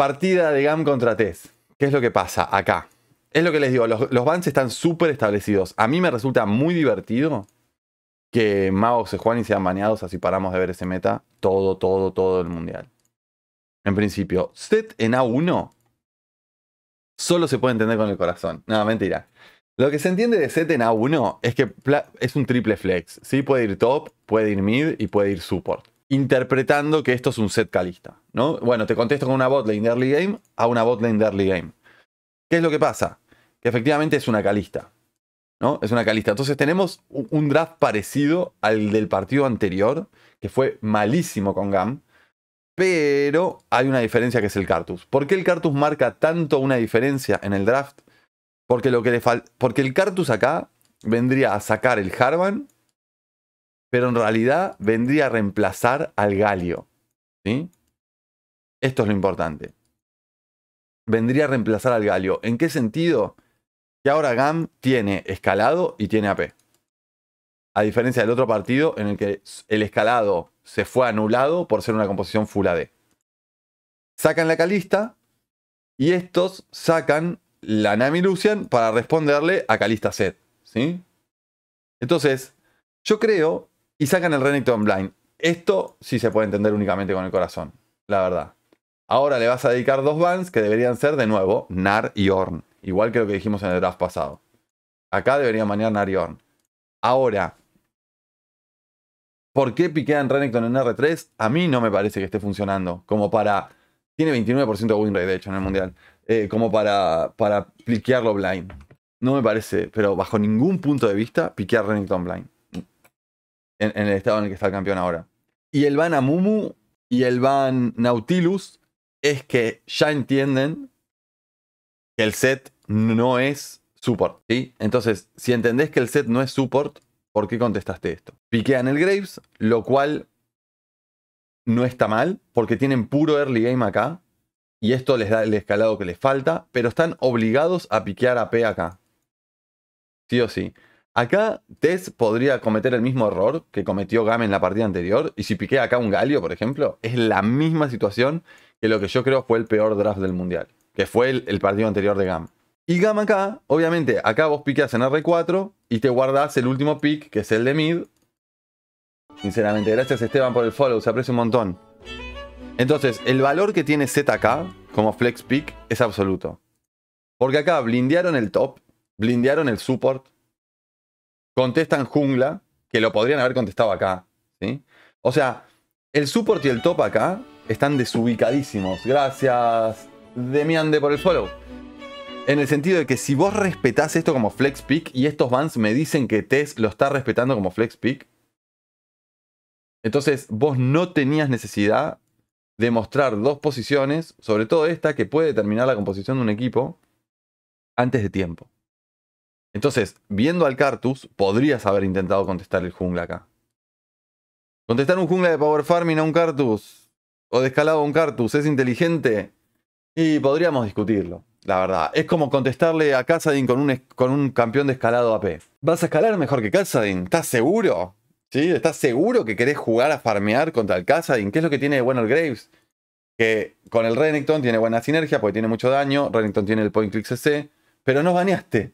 Partida de GAM contra TES. ¿Qué es lo que pasa acá? Es lo que les digo, los, bans están súper establecidos. A mí me resulta muy divertido que magos y Juan y sean baneados, así paramos de ver ese meta todo, todo, todo el mundial. En principio, set en A1 solo se puede entender con el corazón. No, mentira. Lo que se entiende de set en A1 es que es un triple flex. Sí, puede ir top, puede ir mid y puede ir support interpretando que esto es un set calista, ¿no? Bueno, te contesto con una botlane de early game a una botlane de early game. ¿Qué es lo que pasa? Que efectivamente es una calista, ¿no? Es una calista. Entonces tenemos un draft parecido al del partido anterior, que fue malísimo con GAM, pero hay una diferencia que es el Cartus. ¿Por qué el Cartus marca tanto una diferencia en el draft? Porque, lo que le porque el Cartus acá vendría a sacar el Harvan pero en realidad vendría a reemplazar al galio. ¿sí? Esto es lo importante. Vendría a reemplazar al galio. ¿En qué sentido? Que ahora GAM tiene escalado y tiene AP. A diferencia del otro partido en el que el escalado se fue anulado por ser una composición full AD. Sacan la calista y estos sacan la Nami Lucian para responderle a Calista Set. ¿sí? Entonces, yo creo y sacan el Renekton Blind. Esto sí se puede entender únicamente con el corazón, la verdad. Ahora le vas a dedicar dos bans que deberían ser de nuevo Nar y Orn, igual que lo que dijimos en el draft pasado. Acá deberían banear Nar y Orn. Ahora, ¿por qué piquean Renekton en R3? A mí no me parece que esté funcionando. Como para. Tiene 29% de win rate, de hecho, en el mundial. Eh, como para, para piquearlo blind. No me parece, pero bajo ningún punto de vista, piquear Renekton blind en, el estado en el que está el campeón ahora. Y el van Mumu y el van Nautilus es que ya entienden que el set no es support, ¿sí? Entonces, si entendés que el set no es support, ¿por qué contestaste esto? Piquean el Graves, lo cual no está mal, porque tienen puro early game acá, y esto les da el escalado que les falta, pero están obligados a piquear a P acá. Sí o sí. Acá Tess podría cometer el mismo error que cometió Gam en la partida anterior. Y si piqué acá un Galio, por ejemplo, es la misma situación que lo que yo creo fue el peor draft del mundial. Que fue el, partido anterior de Gam. Y Gam acá, obviamente, acá vos piqueas en R4 y te guardás el último pick, que es el de mid. Sinceramente, gracias Esteban por el follow, se aprecia un montón. Entonces, el valor que tiene ZK acá, como flex pick, es absoluto. Porque acá blindearon el top, blindearon el support, contestan jungla, que lo podrían haber contestado acá. ¿sí? O sea, el support y el top acá están desubicadísimos. Gracias, Demiande, por el follow. En el sentido de que si vos respetás esto como flex pick y estos bans me dicen que Tess lo está respetando como flex pick, entonces vos no tenías necesidad de mostrar dos posiciones, sobre todo esta que puede determinar la composición de un equipo antes de tiempo. Entonces, viendo al Cartus, podrías haber intentado contestar el jungla acá. Contestar un jungla de Power Farming a un Cartus o de escalado a un Cartus es inteligente y podríamos discutirlo, la verdad. Es como contestarle a Kassadin con un, con un campeón de escalado AP. ¿Vas a escalar mejor que Kassadin? ¿Estás seguro? ¿Sí? ¿Estás seguro que querés jugar a farmear contra el Kassadin? ¿Qué es lo que tiene de bueno el Graves? Que con el Renekton tiene buena sinergia porque tiene mucho daño. Renekton tiene el point click CC. Pero no baneaste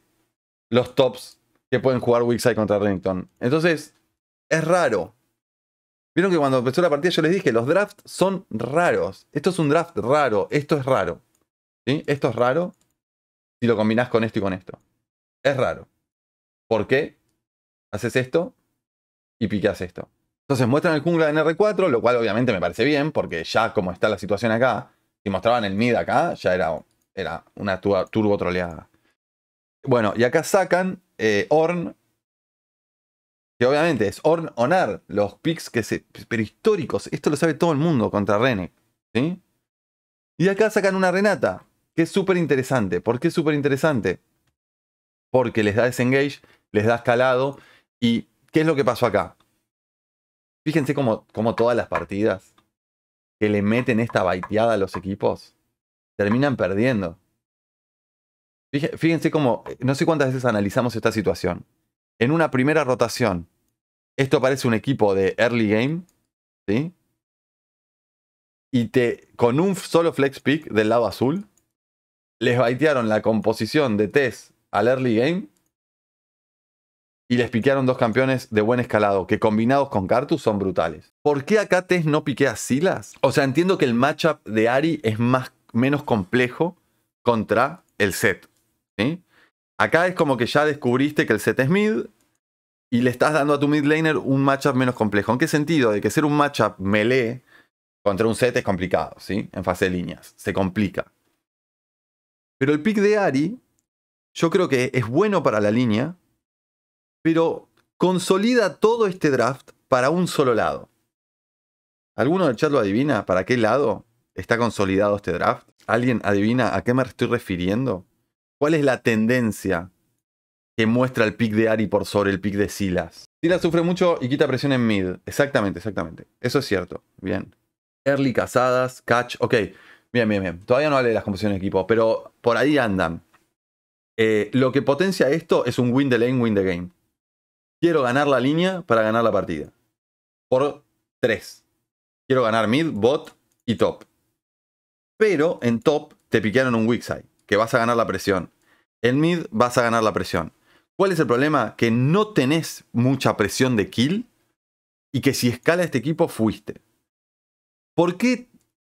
los tops que pueden jugar Wixai contra Rington. Entonces, es raro. Vieron que cuando empezó la partida yo les dije, los drafts son raros. Esto es un draft raro, esto es raro. ¿Sí? Esto es raro si lo combinás con esto y con esto. Es raro. ¿Por qué? Haces esto y piqueas esto. Entonces muestran el jungla en R4, lo cual obviamente me parece bien, porque ya como está la situación acá, si mostraban el mid acá, ya era, era una turbo troleada. Bueno, y acá sacan eh, Orn, que obviamente es Orn Onar, los picks que se, pero históricos. Esto lo sabe todo el mundo contra Rene. ¿sí? Y acá sacan una Renata, que es súper interesante. ¿Por qué es súper interesante? Porque les da desengage, les da escalado. ¿Y qué es lo que pasó acá? Fíjense como todas las partidas que le meten esta baiteada a los equipos terminan perdiendo. Fíjense cómo, eh, no sé cuántas veces analizamos esta situación. En una primera rotación, esto parece un equipo de early game, ¿sí? Y te, con un solo flex pick del lado azul, les baitearon la composición de Tess al early game y les piquearon dos campeones de buen escalado, que combinados con Cartus son brutales. ¿Por qué acá Tess no piquea Silas? O sea, entiendo que el matchup de Ari es más, menos complejo contra el set. Acá es como que ya descubriste que el set es mid y le estás dando a tu mid laner un matchup menos complejo. ¿En qué sentido? De que ser un matchup melee contra un set es complicado, ¿sí? En fase de líneas, se complica. Pero el pick de Ari, yo creo que es bueno para la línea, pero consolida todo este draft para un solo lado. ¿Alguno del chat lo adivina? ¿Para qué lado está consolidado este draft? ¿Alguien adivina a qué me estoy refiriendo? ¿Cuál es la tendencia que muestra el pick de Ari por sobre el pick de Silas? Silas sufre mucho y quita presión en mid. Exactamente, exactamente. Eso es cierto. Bien. Early, casadas, catch. Ok. Bien, bien, bien. Todavía no hablé de las composiciones de equipo, pero por ahí andan. Eh, lo que potencia esto es un win the lane, win the game. Quiero ganar la línea para ganar la partida. Por tres. Quiero ganar mid, bot y top. Pero en top te piquearon un weak side que vas a ganar la presión. el mid vas a ganar la presión. ¿Cuál es el problema? Que no tenés mucha presión de kill y que si escala este equipo fuiste. ¿Por qué,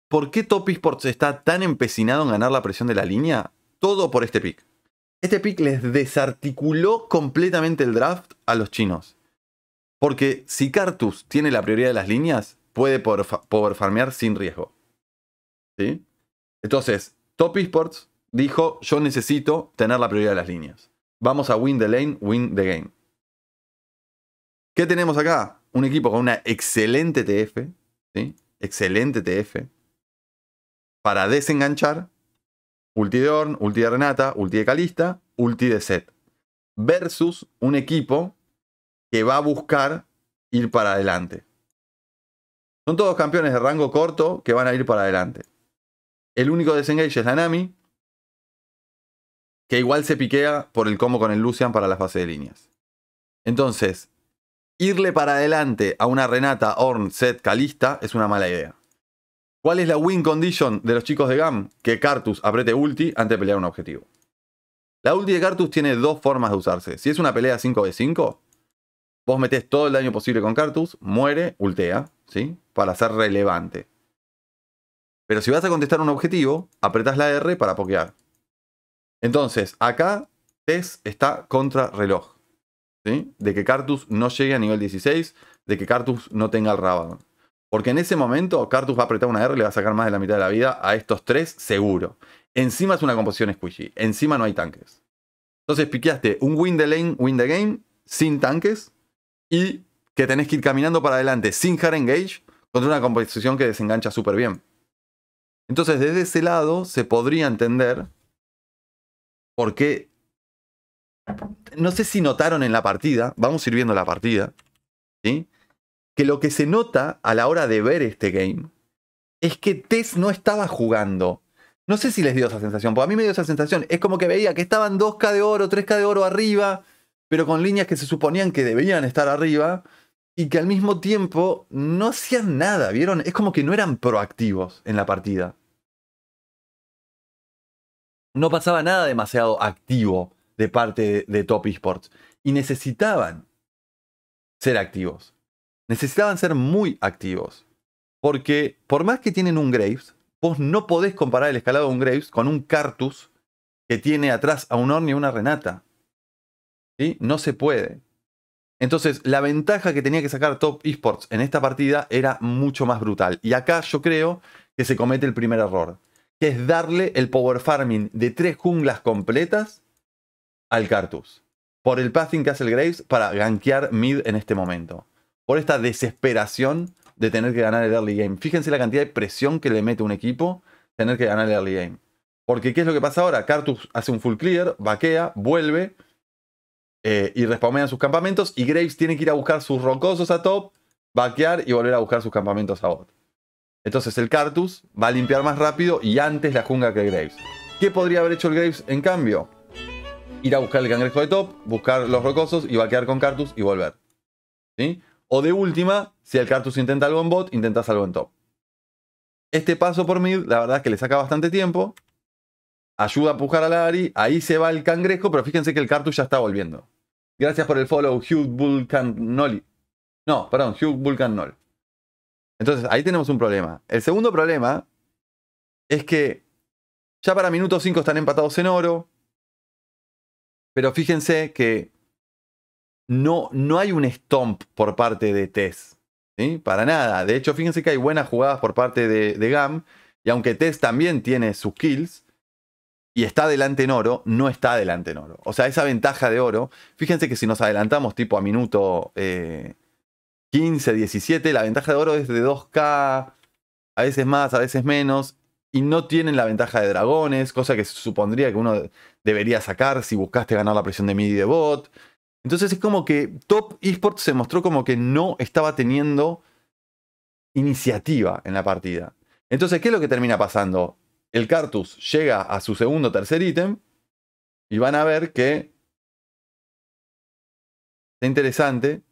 por qué Top Esports está tan empecinado en ganar la presión de la línea? Todo por este pick. Este pick les desarticuló completamente el draft a los chinos. Porque si Cartus tiene la prioridad de las líneas, puede poder, farmear sin riesgo. ¿Sí? Entonces, Top Esports dijo, yo necesito tener la prioridad de las líneas. Vamos a win the lane, win the game. ¿Qué tenemos acá? Un equipo con una excelente TF, ¿sí? excelente TF, para desenganchar ulti de Orn, ulti de Renata, ulti de Calista, ulti de Set. Versus un equipo que va a buscar ir para adelante. Son todos campeones de rango corto que van a ir para adelante. El único desengage es la Nami, que igual se piquea por el combo con el Lucian para la fase de líneas. Entonces, irle para adelante a una Renata, Orn, Set, Calista es una mala idea. ¿Cuál es la win condition de los chicos de GAM? Que Cartus aprete ulti antes de pelear un objetivo. La ulti de Cartus tiene dos formas de usarse. Si es una pelea 5v5, vos metes todo el daño posible con Cartus, muere, ultea, ¿sí? Para ser relevante. Pero si vas a contestar un objetivo, apretas la R para pokear. Entonces, acá Tess está contra reloj. ¿sí? De que Cartus no llegue a nivel 16, de que Cartus no tenga el Rabadon. Porque en ese momento Cartus va a apretar una R, le va a sacar más de la mitad de la vida a estos tres, seguro. Encima es una composición squishy, encima no hay tanques. Entonces piqueaste un win the lane, win the game, sin tanques, y que tenés que ir caminando para adelante sin hard engage contra una composición que desengancha súper bien. Entonces desde ese lado se podría entender porque no sé si notaron en la partida, vamos a ir viendo la partida, que lo que se nota a la hora de ver este game es que Tess no estaba jugando. No sé si les dio esa sensación, porque a mí me dio esa sensación. Es como que veía que estaban 2K de oro, 3K de oro arriba, pero con líneas que se suponían que debían estar arriba y que al mismo tiempo no hacían nada, ¿vieron? Es como que no eran proactivos en la partida no pasaba nada demasiado activo de parte de, Top Esports. Y necesitaban ser activos. Necesitaban ser muy activos. Porque por más que tienen un Graves, vos no podés comparar el escalado de un Graves con un Cartus que tiene atrás a un Orn y una Renata. ¿Sí? No se puede. Entonces, la ventaja que tenía que sacar Top Esports en esta partida era mucho más brutal. Y acá yo creo que se comete el primer error que es darle el power farming de tres junglas completas al Cartus. Por el passing que hace el Graves para gankear mid en este momento. Por esta desesperación de tener que ganar el early game. Fíjense la cantidad de presión que le mete un equipo tener que ganar el early game. Porque ¿qué es lo que pasa ahora? Cartus hace un full clear, vaquea, vuelve eh, y respawnean sus campamentos. Y Graves tiene que ir a buscar sus rocosos a top, vaquear y volver a buscar sus campamentos a bot. Entonces el Cartus va a limpiar más rápido y antes la junga que el Graves. ¿Qué podría haber hecho el Graves en cambio? Ir a buscar el cangrejo de top, buscar los rocosos y va a quedar con Cartus y volver. ¿Sí? O de última, si el Cartus intenta algo en bot, intentas algo en top. Este paso por mid, la verdad es que le saca bastante tiempo. Ayuda a pujar a la Ari. Ahí se va el cangrejo, pero fíjense que el Cartus ya está volviendo. Gracias por el follow, Hugh Noli. No, perdón, Hugh Noli. Entonces, ahí tenemos un problema. El segundo problema es que ya para minuto 5 están empatados en oro, pero fíjense que no, no hay un stomp por parte de Tess. ¿sí? Para nada. De hecho, fíjense que hay buenas jugadas por parte de, Gam. Y aunque Tess también tiene sus kills, y está adelante en oro, no está adelante en oro. O sea, esa ventaja de oro, fíjense que si nos adelantamos tipo a minuto eh, 15, 17. La ventaja de oro es de 2K, a veces más, a veces menos. Y no tienen la ventaja de dragones, cosa que se supondría que uno debería sacar si buscaste ganar la presión de Midi de bot. Entonces es como que Top Esports se mostró como que no estaba teniendo iniciativa en la partida. Entonces, ¿qué es lo que termina pasando? El Cartus llega a su segundo o tercer ítem y van a ver que está interesante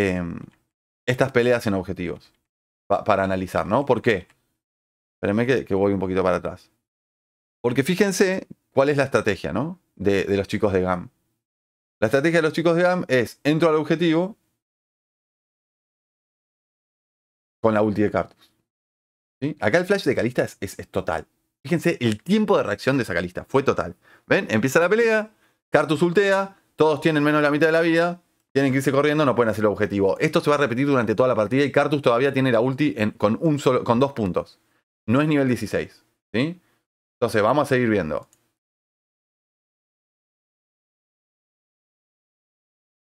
Em, estas peleas en objetivos para analizar, ¿no? ¿Por qué? Espérenme que, voy un poquito para atrás. Porque fíjense cuál es la estrategia, ¿no? De, los chicos de GAM. La estrategia de los chicos de GAM es, entro al objetivo con la ulti de Cartus. ¿Sí? Acá el flash de Calista es, total. Fíjense, el tiempo de reacción de esa Calista fue total. ¿Ven? Empieza la pelea, Cartus ultea, todos tienen menos la mitad de la vida, tienen que irse corriendo, no pueden hacer el objetivo. Esto se va a repetir durante toda la partida y Cartus todavía tiene la ulti con, un solo, con dos puntos. No es nivel 16. ¿sí? Entonces vamos a seguir viendo.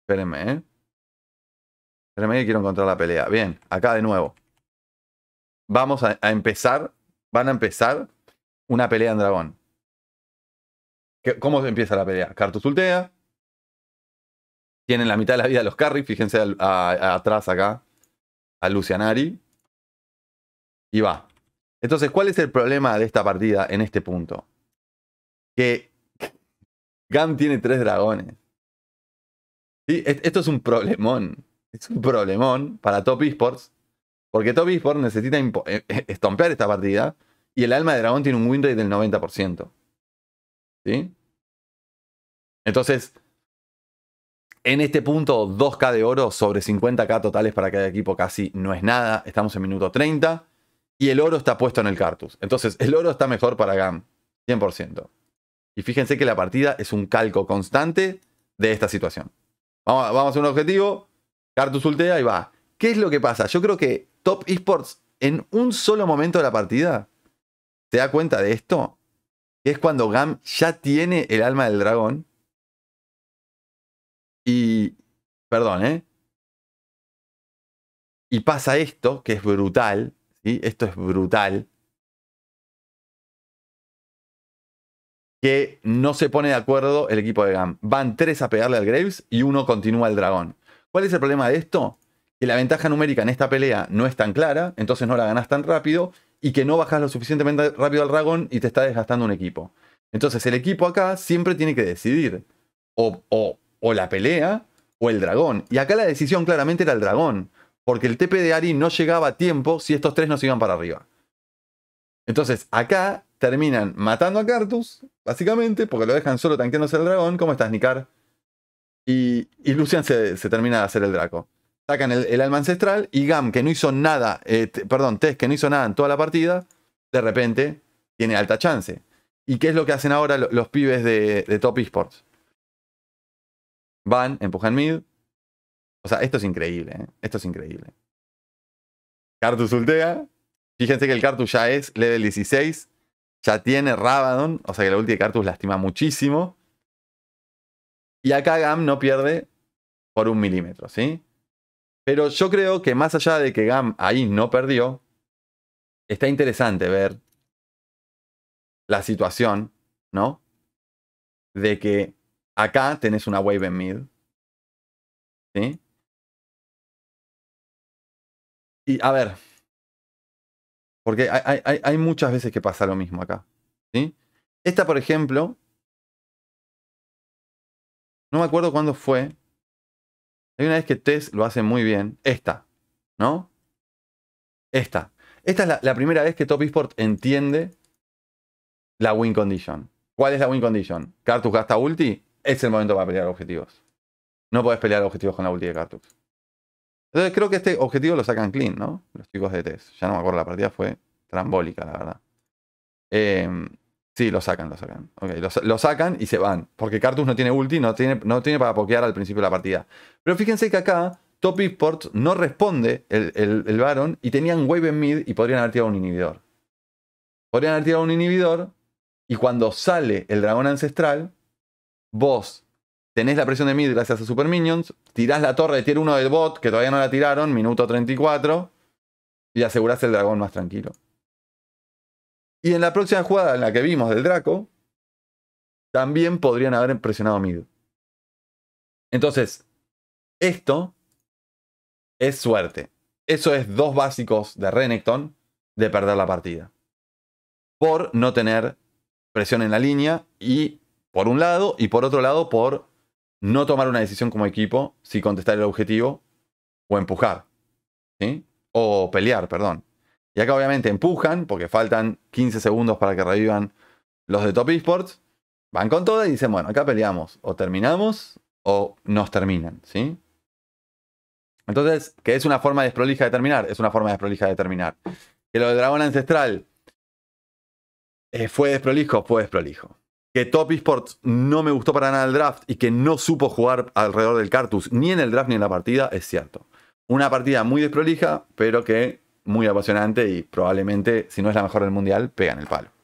Espérenme, ¿eh? Espérenme que quiero encontrar la pelea. Bien, acá de nuevo. Vamos a, a empezar. Van a empezar una pelea en dragón. ¿Cómo empieza la pelea? Cartus ultea, tienen la mitad de la vida los carry. Fíjense atrás acá. A Lucianari. Y va. Entonces, ¿cuál es el problema de esta partida en este punto? Que Gam tiene tres dragones. ¿Sí? Esto es un problemón. Es un problemón para Top Esports. Porque Top Esports necesita eh, eh, estompear esta partida. Y el alma de dragón tiene un win rate del 90%. ¿Sí? Entonces, en este punto, 2K de oro sobre 50K totales para cada equipo casi no es nada. Estamos en minuto 30. Y el oro está puesto en el Cartus. Entonces, el oro está mejor para GAM. 100%. Y fíjense que la partida es un calco constante de esta situación. Vamos, a, un objetivo. Cartus ultea y va. ¿Qué es lo que pasa? Yo creo que Top Esports en un solo momento de la partida se da cuenta de esto. Que Es cuando GAM ya tiene el alma del dragón y, perdón, ¿eh? Y pasa esto, que es brutal, ¿sí? Esto es brutal. Que no se pone de acuerdo el equipo de GAM. Van tres a pegarle al Graves y uno continúa al dragón. ¿Cuál es el problema de esto? Que la ventaja numérica en esta pelea no es tan clara, entonces no la ganás tan rápido y que no bajas lo suficientemente rápido al dragón y te está desgastando un equipo. Entonces el equipo acá siempre tiene que decidir. O, o o la pelea o el dragón. Y acá la decisión claramente era el dragón, porque el TP de Ari no llegaba a tiempo si estos tres no se iban para arriba. Entonces, acá terminan matando a Cartus, básicamente, porque lo dejan solo tanqueándose el dragón. ¿Cómo estás, Nicar? Y, y Lucian se, termina de hacer el Draco. Sacan el, alma ancestral y Gam, que no hizo nada, eh, perdón, Tess, que no hizo nada en toda la partida, de repente tiene alta chance. ¿Y qué es lo que hacen ahora los, pibes de, de Top Esports? Van, empujan mid. O sea, esto es increíble, ¿eh? Esto es increíble. Cartus ultea. Fíjense que el Cartus ya es level 16. Ya tiene Rabadon. O sea que la ulti de Cartus lastima muchísimo. Y acá Gam no pierde por un milímetro, ¿sí? Pero yo creo que más allá de que Gam ahí no perdió, está interesante ver la situación, ¿no? De que Acá tenés una wave en mid. ¿Sí? Y a ver. Porque hay, muchas veces que pasa lo mismo acá. ¿Sí? Esta, por ejemplo. No me acuerdo cuándo fue. Hay una vez que Tess lo hace muy bien. Esta, ¿no? Esta. Esta es la, primera vez que Top Esport entiende la win condition. ¿Cuál es la win condition? Cartus gasta ulti, es el momento para pelear objetivos. No puedes pelear objetivos con la ulti de Cartux. Entonces creo que este objetivo lo sacan clean, ¿no? Los chicos de test. Ya no me acuerdo, la partida fue trambólica, la verdad. Em, sí, lo sacan, lo sacan. Okay, lo, sacan y se van. Porque Cartus no tiene ulti, no tiene, no tiene para pokear al principio de la partida. Pero fíjense que acá Top Esports no responde el, el, el Baron y tenían Wave en mid y podrían haber tirado un inhibidor. Podrían haber tirado un inhibidor y cuando sale el dragón ancestral, vos tenés la presión de mid gracias a Super Minions, tirás la torre de tier 1 del bot, que todavía no la tiraron, minuto 34, y asegurás el dragón más tranquilo. Y en la próxima jugada en la que vimos del Draco, también podrían haber presionado mid. Entonces, esto es suerte. Eso es dos básicos de Renekton de perder la partida. Por no tener presión en la línea y por un lado, y por otro lado, por no tomar una decisión como equipo, si contestar el objetivo o empujar. ¿sí? O pelear, perdón. Y acá obviamente empujan, porque faltan 15 segundos para que revivan los de Top Esports. Van con todo y dicen, bueno, acá peleamos. O terminamos o nos terminan, ¿sí? Entonces, que es una forma desprolija de terminar, es una forma desprolija de terminar. Que lo del dragón ancestral eh, fue desprolijo, fue desprolijo que Top Esports no me gustó para nada el draft y que no supo jugar alrededor del Cartus, ni en el draft ni en la partida, es cierto. Una partida muy desprolija, pero que muy apasionante y probablemente, si no es la mejor del mundial, pega en el palo.